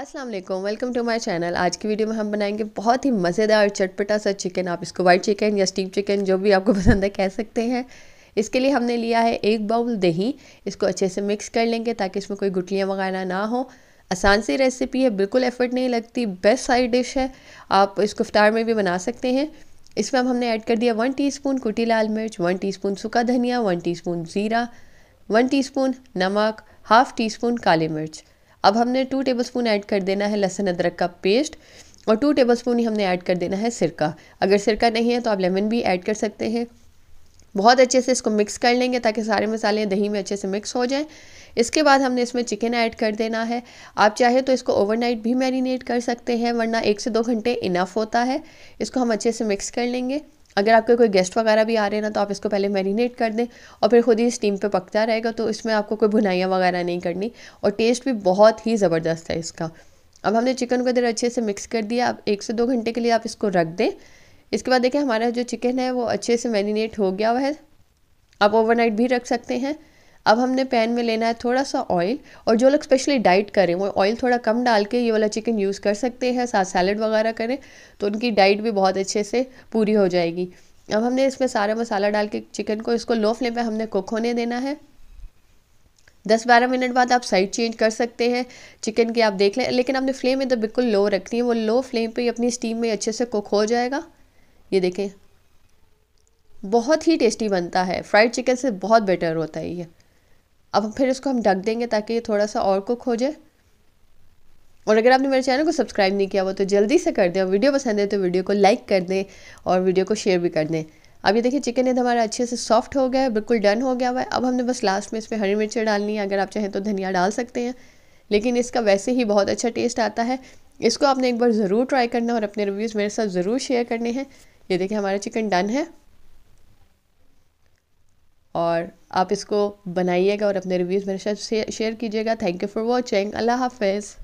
अस्सलाम वालेकुम welcome to my channel आज की वीडियो में हम बनाएंगे बहुत ही मज़ेदार चटपटा सा चिकन आप इसको वाइट चिकन या स्टीम चिकन जो भी आपको पसंद है कह सकते हैं इसके लिए हमने लिया है एक बाउल दही इसको अच्छे से मिक्स कर लेंगे ताकि इसमें कोई गुटलियाँ वगैरह ना हो आसान सी रेसिपी है बिल्कुल एफर्ट नहीं लगती बेस्ट साइड डिश है आप इसको इफ्तार में भी बना सकते हैं इसमें अब हमने ऐड कर दिया वन स्पून कुटी लाल मिर्च वन स्पून सूखा धनिया वन स्पून ज़ीरा वन स्पून नमक हाफ़ टी स्पून काली मिर्च अब हमने टू टेबलस्पून ऐड कर देना है लहसुन अदरक का पेस्ट और टू टेबलस्पून ही हमने ऐड कर देना है सिरका अगर सिरका नहीं है तो आप लेमन भी ऐड कर सकते हैं बहुत अच्छे से इसको मिक्स कर लेंगे ताकि सारे मसाले दही में अच्छे से मिक्स हो जाएं इसके बाद हमने इसमें चिकन ऐड कर देना है आप चाहे तो इसको ओवरनाइट भी मैरिनेट कर सकते हैं वरना एक से दो घंटे इनफ होता है इसको हम अच्छे से मिक्स कर लेंगे अगर आपके कोई गेस्ट वगैरह भी आ रहे हैं ना तो आप इसको पहले मैरिनेट कर दें और फिर खुद ही स्टीम पे पकता रहेगा तो इसमें आपको कोई भुनाइयाँ वगैरह नहीं करनी और टेस्ट भी बहुत ही ज़बरदस्त है इसका अब हमने चिकन को इधर अच्छे से मिक्स कर दिया अब एक से दो घंटे के लिए आप इसको रख दें इसके बाद देखें हमारा जो चिकन है वो अच्छे से मैरिनेट हो गया हुआ है आप ओवरनाइट भी रख सकते हैं अब हमने पैन में लेना है थोड़ा सा ऑयल और जो लोग स्पेशली डाइट करें वो ऑयल थोड़ा कम डाल के ये वाला चिकन यूज़ कर सकते हैं साथ सैलड वगैरह करें तो उनकी डाइट भी बहुत अच्छे से पूरी हो जाएगी अब हमने इसमें सारा मसाला डाल के चिकन को इसको लो फ्लेम पर हमने कुक होने देना है दस बारह मिनट बाद आप साइड चेंज कर सकते हैं चिकन की आप देख लें लेकिन आपने फ्लेम में तो बिल्कुल लो रखनी है वो लो फ्लेम पे अपनी स्टीम में अच्छे से कुक हो जाएगा ये देखें बहुत ही टेस्टी बनता है फ्राइड चिकन से बहुत बेटर होता है ये अब फिर इसको हम ढक देंगे ताकि ये थोड़ा सा और कुक हो जाए और अगर आपने मेरे चैनल को सब्सक्राइब नहीं किया हुआ तो जल्दी से कर दें और वीडियो पसंद है तो वीडियो को लाइक कर दें और वीडियो को शेयर भी कर दें अब ये देखिए चिकन यद हमारा अच्छे से सॉफ्ट हो गया है बिल्कुल डन हो गया हुआ है अब हमने बस लास्ट में इसमें हरी मिर्चें डालनी है अगर आप चाहें तो धनिया डाल सकते हैं लेकिन इसका वैसे ही बहुत अच्छा टेस्ट आता है इसको आपने एक बार ज़रूर ट्राई करना और अपने रिव्यूज़ मेरे साथ ज़रूर शेयर करने हैं ये देखिए हमारा चिकन डन है और आप इसको बनाइएगा और अपने रिव्यूज़ मेरे साथ शेयर कीजिएगा थैंक यू फॉर वॉचिंग अल्लाह हाफिज़